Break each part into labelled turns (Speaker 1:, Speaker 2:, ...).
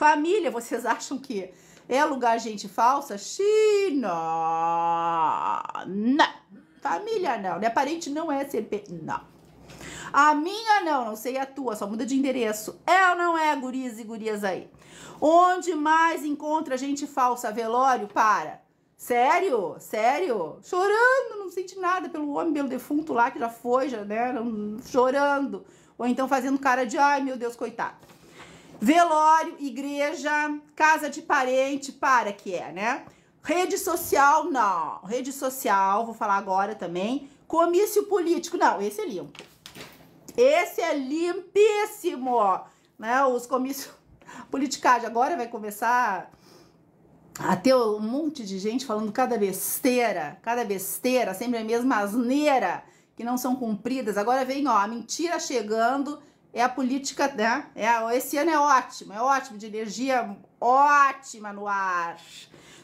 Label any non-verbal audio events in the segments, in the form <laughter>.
Speaker 1: Família, vocês acham que é lugar gente falsa? China. Não. Família não, né? Parente não é CP. Não. A minha não, não sei a tua, só muda de endereço. É ou não é, gurias e gurias aí? Onde mais encontra gente falsa? Velório? Para. Sério? Sério? Chorando, não sente nada pelo homem, pelo defunto lá que já foi, já, né? Chorando. Ou então fazendo cara de, ai meu Deus, coitado velório, igreja, casa de parente, para que é, né? Rede social, não. Rede social, vou falar agora também. Comício político, não. Esse é limpo. Esse é limpíssimo, né? Os comícios <laughs> politicagem agora vai começar a ter um monte de gente falando cada besteira, cada besteira, sempre a mesma asneira que não são cumpridas. Agora vem, ó, a mentira chegando é a política, né? É esse ano é ótimo, é ótimo, de energia ótima no ar.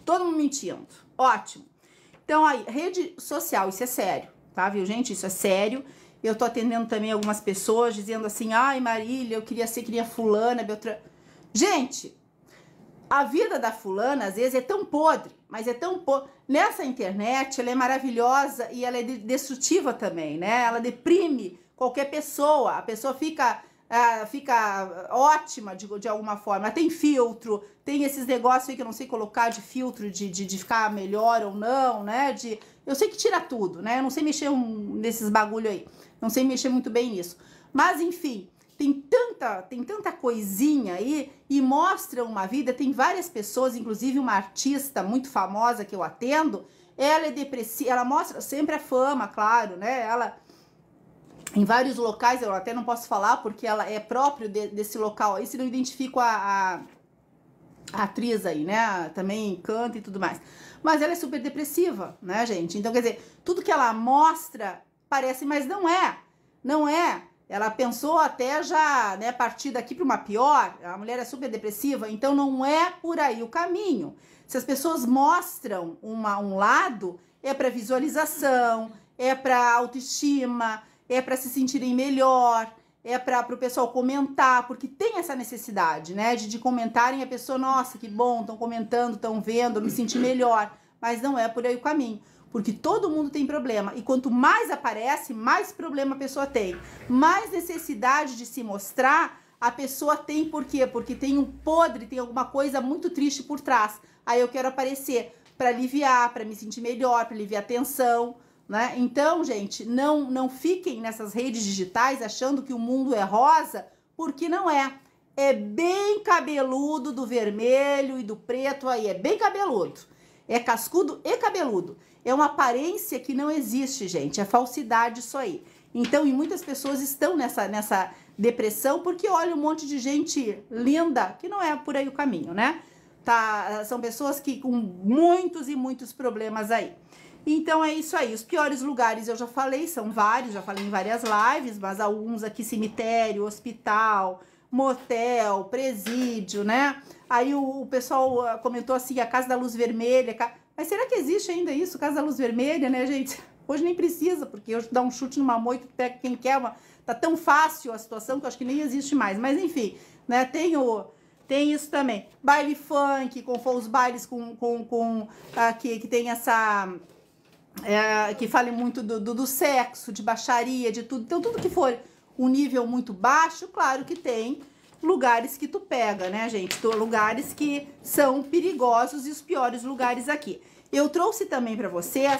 Speaker 1: Todo mundo mentindo, ótimo. Então, aí, rede social, isso é sério, tá, viu, gente? Isso é sério. Eu tô atendendo também algumas pessoas dizendo assim: ai, Marília, eu queria ser, queria Fulana, Beltrana. Gente, a vida da fulana às vezes é tão podre, mas é tão podre. Nessa internet ela é maravilhosa e ela é destrutiva também, né? Ela deprime qualquer pessoa. A pessoa fica, uh, fica ótima de, de alguma forma. Ela tem filtro, tem esses negócios aí que eu não sei colocar de filtro, de, de, de ficar melhor ou não, né? De, eu sei que tira tudo, né? Eu não sei mexer um, nesses bagulho aí. Não sei mexer muito bem nisso. Mas, enfim tem tanta, tem tanta coisinha aí e mostra uma vida. Tem várias pessoas, inclusive uma artista muito famosa que eu atendo. Ela é depressiva, ela mostra sempre a fama, claro, né? Ela em vários locais, eu até não posso falar porque ela é próprio de, desse local. Aí se não identifico a, a, a, atriz aí, né? Também canta e tudo mais. Mas ela é super depressiva, né, gente? Então, quer dizer, tudo que ela mostra parece, mas não é. Não é. Ela pensou até já, né, partir daqui para uma pior. A mulher é super depressiva, então não é por aí o caminho. Se as pessoas mostram uma, um lado, é para visualização, é para autoestima, é para se sentirem melhor, é para o pessoal comentar, porque tem essa necessidade, né? De, de comentarem a pessoa, nossa, que bom, estão comentando, estão vendo, me senti melhor. Mas não é por aí o caminho, porque todo mundo tem problema. E quanto mais aparece, mais problema a pessoa tem. Mais necessidade de se mostrar a pessoa tem, por quê? Porque tem um podre, tem alguma coisa muito triste por trás. Aí eu quero aparecer para aliviar, para me sentir melhor, para aliviar a tensão. Né? Então, gente, não, não fiquem nessas redes digitais achando que o mundo é rosa, porque não é. É bem cabeludo do vermelho e do preto aí, é bem cabeludo. É cascudo e cabeludo. É uma aparência que não existe, gente. É falsidade isso aí. Então, e muitas pessoas estão nessa, nessa depressão porque olha um monte de gente linda, que não é por aí o caminho, né? Tá, são pessoas que com muitos e muitos problemas aí. Então é isso aí. Os piores lugares eu já falei, são vários, já falei em várias lives, mas alguns aqui cemitério, hospital, motel, presídio, né? Aí o, o pessoal ah, comentou assim, a Casa da Luz Vermelha. Ca... Mas será que existe ainda isso, Casa da Luz Vermelha, né, gente? <laughs> Hoje nem precisa, porque hoje dá um chute numa moita, pega quem quer, uma... tá tão fácil a situação que eu acho que nem existe mais. Mas enfim, né, tem o... Tem isso também. Baile funk, com os bailes com, com, com aqui, ah, que tem essa é, que fale muito do, do, do, sexo, de baixaria, de tudo. Então, tudo que for um nível muito baixo, claro que tem lugares que tu pega, né, gente? lugares que são perigosos e os piores lugares aqui. Eu trouxe também para vocês